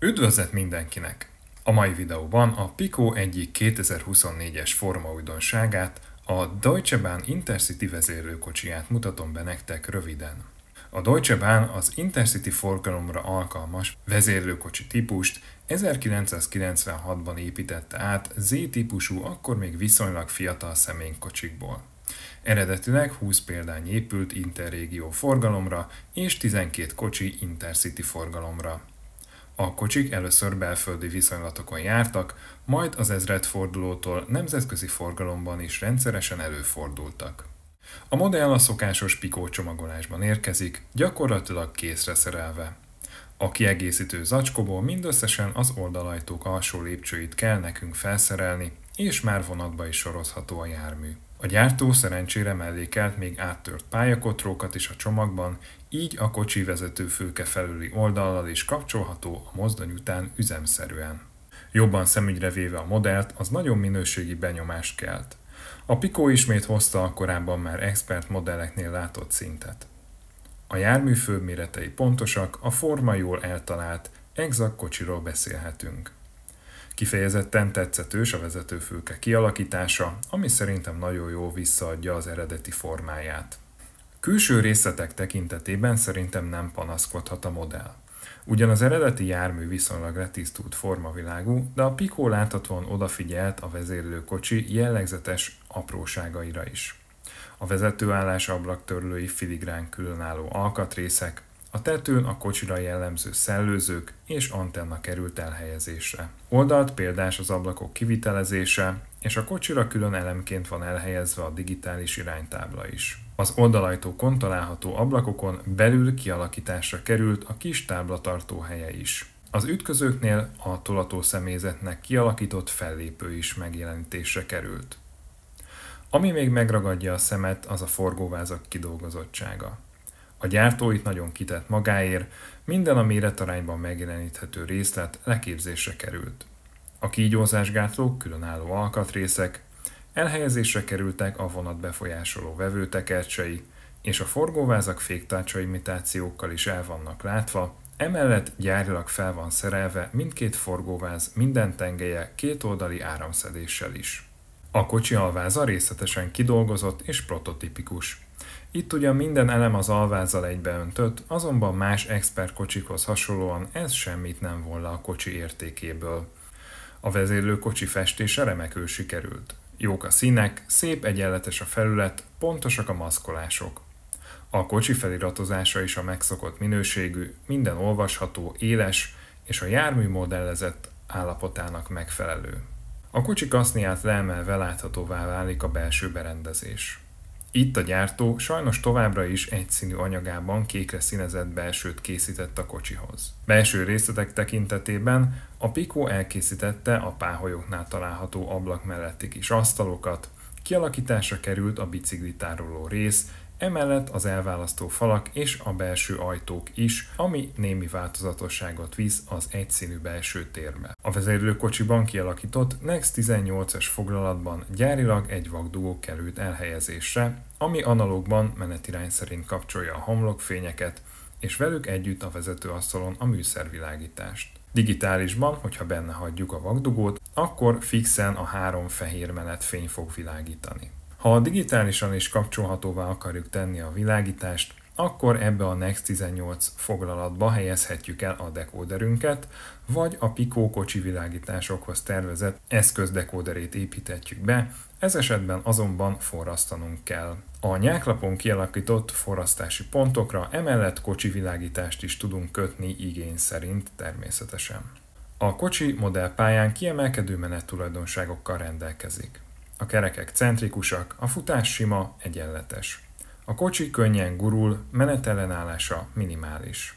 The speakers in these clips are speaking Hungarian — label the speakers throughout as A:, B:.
A: Üdvözlet mindenkinek! A mai videóban a Pico egyik 2024-es forma újdonságát, a Deutsche Bahn Intercity vezérlőkocsiját mutatom be nektek röviden. A Deutsche Bahn az Intercity forgalomra alkalmas vezérlőkocsi típust 1996-ban építette át Z-típusú, akkor még viszonylag fiatal személykocsikból. Eredetileg 20 példány épült interrégió forgalomra és 12 kocsi intercity forgalomra. A kocsik először belföldi viszonylatokon jártak, majd az ezredfordulótól nemzetközi forgalomban is rendszeresen előfordultak. A modell a szokásos pikó csomagolásban érkezik, gyakorlatilag készre szerelve. A kiegészítő zacskóból mindösszesen az oldalajtók alsó lépcsőit kell nekünk felszerelni, és már vonatba is sorozható a jármű. A gyártó szerencsére mellékelt még áttört pályakotrókat is a csomagban, így a kocsi vezető fülke felüli oldallal is kapcsolható a mozdony után üzemszerűen. Jobban szemügyre véve a modellt, az nagyon minőségi benyomást kelt. A Pico ismét hozta a korábban már expert modelleknél látott szintet. A jármű főméretei pontosak, a forma jól eltalált, exakt kocsiról beszélhetünk. Kifejezetten tetszetős a vezetőfülke kialakítása, ami szerintem nagyon jó visszaadja az eredeti formáját. Külső részletek tekintetében szerintem nem panaszkodhat a modell. Ugyan az eredeti jármű viszonylag letisztult formavilágú, de a Pikó láthatóan odafigyelt a vezérlőkocsi jellegzetes apróságaira is. A vezetőállás ablaktörlői filigrán különálló alkatrészek, a tetőn a kocsira jellemző szellőzők és antenna került elhelyezésre. Oldalt példás az ablakok kivitelezése, és a kocsira külön elemként van elhelyezve a digitális iránytábla is. Az oldalajtókon található ablakokon belül kialakításra került a kis táblatartó helye is. Az ütközőknél a tolató személyzetnek kialakított fellépő is megjelenítésre került. Ami még megragadja a szemet, az a forgóvázak kidolgozottsága. A gyártó itt nagyon kitett magáért, minden a méretarányban megjeleníthető részlet leképzésre került. A kígyózásgátlók különálló alkatrészek, elhelyezésre kerültek a vonat befolyásoló vevőtekercsei, és a forgóvázak féktárcsa imitációkkal is el vannak látva, emellett gyárilag fel van szerelve mindkét forgóváz minden tengelye kétoldali áramszedéssel is. A kocsi alváza részletesen kidolgozott és prototipikus, itt ugyan minden elem az alvázzal egybeöntött, azonban más expert kocsikhoz hasonlóan ez semmit nem volna a kocsi értékéből. A vezérlő kocsi festése remekül sikerült. Jók a színek, szép egyenletes a felület, pontosak a maszkolások. A kocsi feliratozása is a megszokott minőségű, minden olvasható, éles és a jármű modellezett állapotának megfelelő. A kocsi kaszniát leemelve láthatóvá válik a belső berendezés. Itt a gyártó sajnos továbbra is egyszínű anyagában kékre színezett belsőt készített a kocsihoz. Belső részletek tekintetében a Pico elkészítette a páholyoknál található ablak melletti kis asztalokat, kialakításra került a bicikli tároló rész, Emellett az elválasztó falak és a belső ajtók is, ami némi változatosságot visz az egyszínű belső térbe. A vezérlőkocsiban kialakított Next 18-es foglalatban gyárilag egy vakdugó került elhelyezésre, ami analógban menetirány szerint kapcsolja a homlokfényeket, és velük együtt a vezetőasztalon a műszervilágítást. Digitálisban, hogyha benne hagyjuk a vakdugót, akkor fixen a három fehér menet fény fog világítani. Ha digitálisan is kapcsolhatóvá akarjuk tenni a világítást, akkor ebbe a Next 18 foglalatba helyezhetjük el a dekóderünket, vagy a Pico kocsi világításokhoz tervezett eszközdekóderét építhetjük be, ez esetben azonban forrasztanunk kell. A nyáklapon kialakított forrasztási pontokra emellett kocsi világítást is tudunk kötni igény szerint természetesen. A kocsi modellpályán kiemelkedő menet tulajdonságokkal rendelkezik a kerekek centrikusak, a futás sima, egyenletes. A kocsi könnyen gurul, menetellenállása minimális.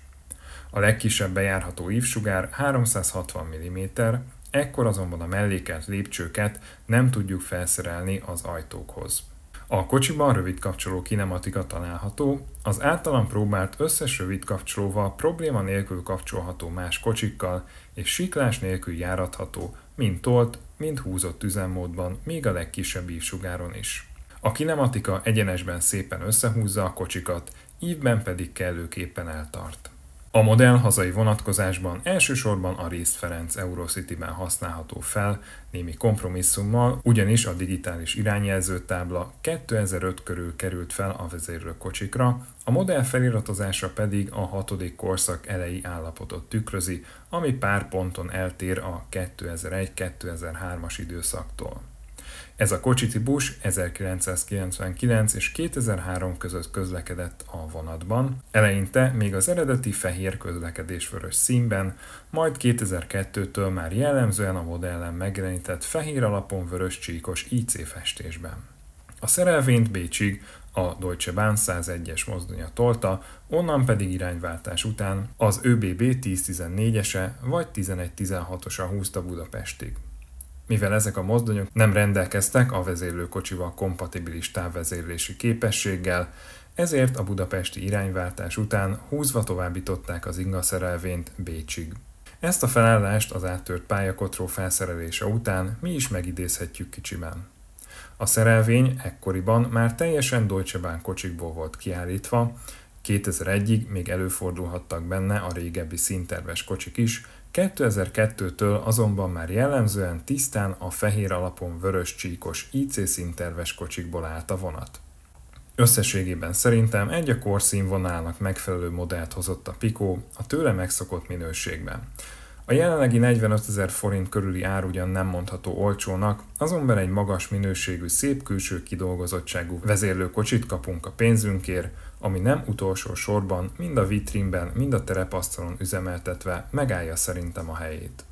A: A legkisebb bejárható ívsugár 360 mm, ekkor azonban a mellékelt lépcsőket nem tudjuk felszerelni az ajtókhoz. A kocsiban rövid kapcsoló kinematika található, az általam próbált összes rövid kapcsolóval probléma nélkül kapcsolható más kocsikkal, és siklás nélkül járatható, mind tolt, mind húzott üzemmódban, még a legkisebb ívsugáron is. A kinematika egyenesben szépen összehúzza a kocsikat, ívben pedig kellőképpen eltart. A modell hazai vonatkozásban elsősorban a részt Ferenc Eurocity-ben használható fel némi kompromisszummal, ugyanis a digitális irányjelzőtábla 2005 körül került fel a kocsikra, a modell feliratozása pedig a hatodik korszak elejé állapotot tükrözi, ami pár ponton eltér a 2001-2003-as időszaktól. Ez a kocsi típus 1999 és 2003 között közlekedett a vonatban, eleinte még az eredeti fehér közlekedésvörös színben, majd 2002-től már jellemzően a modellen megjelenített fehér alapon vörös csíkos IC festésben. A szerelvényt Bécsig a Deutsche Bahn 101-es mozdonya tolta, onnan pedig irányváltás után az ÖBB 1014-ese vagy 1116-osa húzta Budapestig mivel ezek a mozdonyok nem rendelkeztek a vezérlőkocsival kompatibilis távvezérlési képességgel, ezért a budapesti irányváltás után húzva továbbították az ingaszerelvényt Bécsig. Ezt a felállást az áttört pályakotró felszerelése után mi is megidézhetjük kicsiben. A szerelvény ekkoriban már teljesen Deutsche Bahn kocsikból volt kiállítva, 2001-ig még előfordulhattak benne a régebbi színterves kocsik is, 2002-től azonban már jellemzően tisztán a fehér alapon vörös csíkos IC szinterves kocsikból állt a vonat. Összességében szerintem egy a korszínvonalnak megfelelő modellt hozott a Pico a tőle megszokott minőségben. A jelenlegi 45 ezer forint körüli ár ugyan nem mondható olcsónak, azonban egy magas minőségű, szép külső kidolgozottságú kocsit kapunk a pénzünkért, ami nem utolsó sorban, mind a vitrínben, mind a terepasztalon üzemeltetve megállja szerintem a helyét.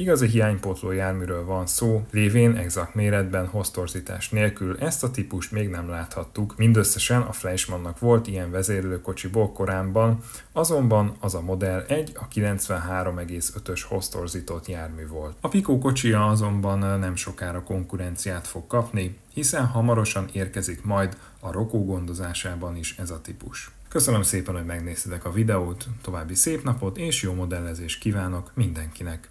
A: Igazi hiánypótló járműről van szó, lévén exakt méretben, hoztorzítás nélkül ezt a típust még nem láthattuk, mindösszesen a Fleischmannnak volt ilyen vezérlőkocsiból koránban, azonban az a modell egy a 93,5-ös hoztorzított jármű volt. A Pico kocsia azonban nem sokára konkurenciát fog kapni, hiszen hamarosan érkezik majd a rokó gondozásában is ez a típus. Köszönöm szépen, hogy megnéztetek a videót, további szép napot és jó modellezést kívánok mindenkinek!